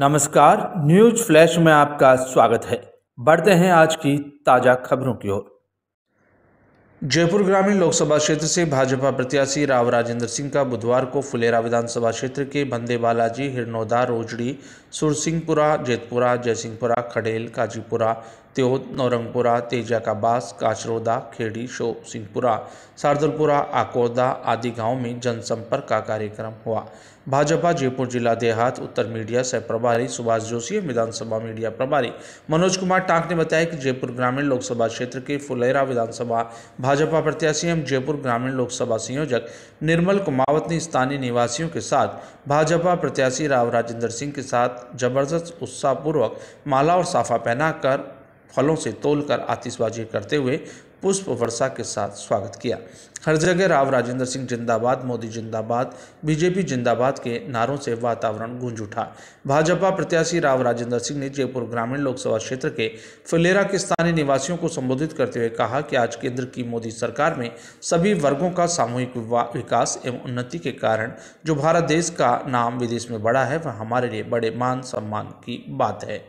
नमस्कार news flash में आपका स्वागत है बढ़ते हैं आज की ताजा खबरों की ओर जयपुर ग्रामीण लोकसभा क्षेत्र से भाजपा प्रत्याशी राव राजेंद्र सिंह का बुधवार को फुलेरा विधानसभा क्षेत्र के भंदे बालाजी हिरनौदा रोजड़ी सुरसिंहपुरा जेतपुरा जयसिंहपुरा खडेल काजीपुरा त्योद नौरंगपुरा तेजा का बास काचरोदा खेड़ी शो सिंहपुरा सारदलपुरा आकोदा आदि गांव में जनसंपर्क का कार्यक्रम हुआ भाजपा जयपुर जिला देहात उत्तर मीडिया सह प्रभारी सुभाष जोशी विधानसभा मीडिया प्रभारी मनोज कुमार टांक ने बताया कि जयपुर ग्रामीण लोकसभा क्षेत्र के फुलेरा विधानसभा भाजपा प्रत्याशी एवं जयपुर ग्रामीण लोकसभा संयोजक निर्मल कुमावत ने स्थानीय निवासियों के साथ भाजपा प्रत्याशी राव राजेंद्र सिंह के साथ जबरदस्त उत्साहपूर्वक माला और साफा पहनाकर फलों से तोलकर आतिशबाजी करते हुए पुष्प वर्षा के साथ स्वागत किया हर जगह राव राजेंद्र सिंह जिंदाबाद मोदी जिंदाबाद बीजेपी जिंदाबाद के नारों से वातावरण गूंज उठा भाजपा प्रत्याशी राव राजेंद्र सिंह ने जयपुर ग्रामीण लोकसभा क्षेत्र के फुलेरा के स्थानीय निवासियों को संबोधित करते हुए कहा कि आज केंद्र की मोदी सरकार में सभी वर्गों का सामूहिक विकास एवं उन्नति के कारण जो भारत देश का नाम विदेश में बड़ा है वह हमारे लिए बड़े मान सम्मान की बात है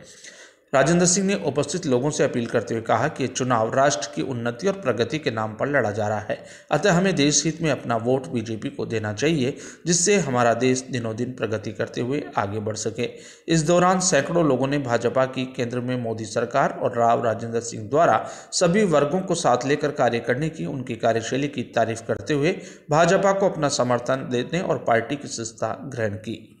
राजेंद्र सिंह ने उपस्थित लोगों से अपील करते हुए कहा कि चुनाव राष्ट्र की उन्नति और प्रगति के नाम पर लड़ा जा रहा है अतः हमें देश हित में अपना वोट बीजेपी को देना चाहिए जिससे हमारा देश दिनों दिन प्रगति करते हुए आगे बढ़ सके इस दौरान सैकड़ों लोगों ने भाजपा की केंद्र में मोदी सरकार और राव राजेंद्र सिंह द्वारा सभी वर्गों को साथ लेकर कार्य करने की उनकी कार्यशैली की तारीफ करते हुए भाजपा को अपना समर्थन देने और पार्टी की संस्था ग्रहण की